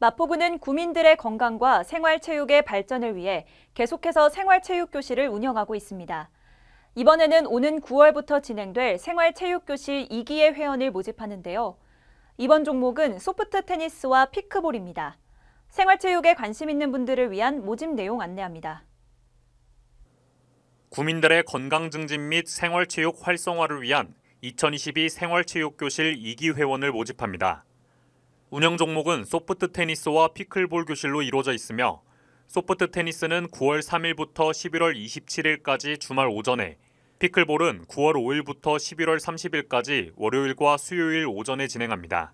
마포구는 구민들의 건강과 생활체육의 발전을 위해 계속해서 생활체육교실을 운영하고 있습니다. 이번에는 오는 9월부터 진행될 생활체육교실 2기의 회원을 모집하는데요. 이번 종목은 소프트 테니스와 피크볼입니다. 생활체육에 관심 있는 분들을 위한 모집 내용 안내합니다. 구민들의 건강 증진 및 생활체육 활성화를 위한 2022 생활체육교실 2기 회원을 모집합니다. 운영 종목은 소프트 테니스와 피클볼 교실로 이루어져 있으며 소프트 테니스는 9월 3일부터 11월 27일까지 주말 오전에 피클볼은 9월 5일부터 11월 30일까지 월요일과 수요일 오전에 진행합니다.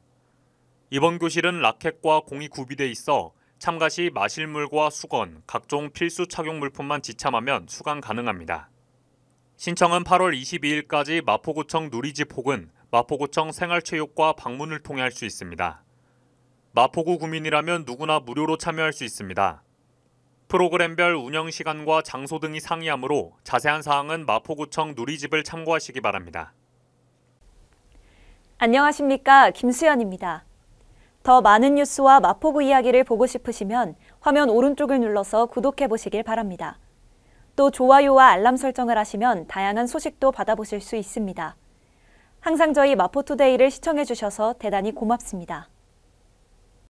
이번 교실은 라켓과 공이 구비돼 있어 참가 시 마실물과 수건, 각종 필수 착용 물품만 지참하면 수강 가능합니다. 신청은 8월 22일까지 마포구청 누리집 혹은 마포구청 생활체육과 방문을 통해 할 수 있습니다. 마포구 구민이라면 누구나 무료로 참여할 수 있습니다. 프로그램별 운영 시간과 장소 등이 상이하므로 자세한 사항은 마포구청 누리집을 참고하시기 바랍니다. 안녕하십니까 김수연입니다. 더 많은 뉴스와 마포구 이야기를 보고 싶으시면 화면 오른쪽을 눌러서 구독해 보시길 바랍니다. 또 좋아요와 알람 설정을 하시면 다양한 소식도 받아보실 수 있습니다. 항상 저희 마포투데이를 시청해 주셔서 대단히 고맙습니다.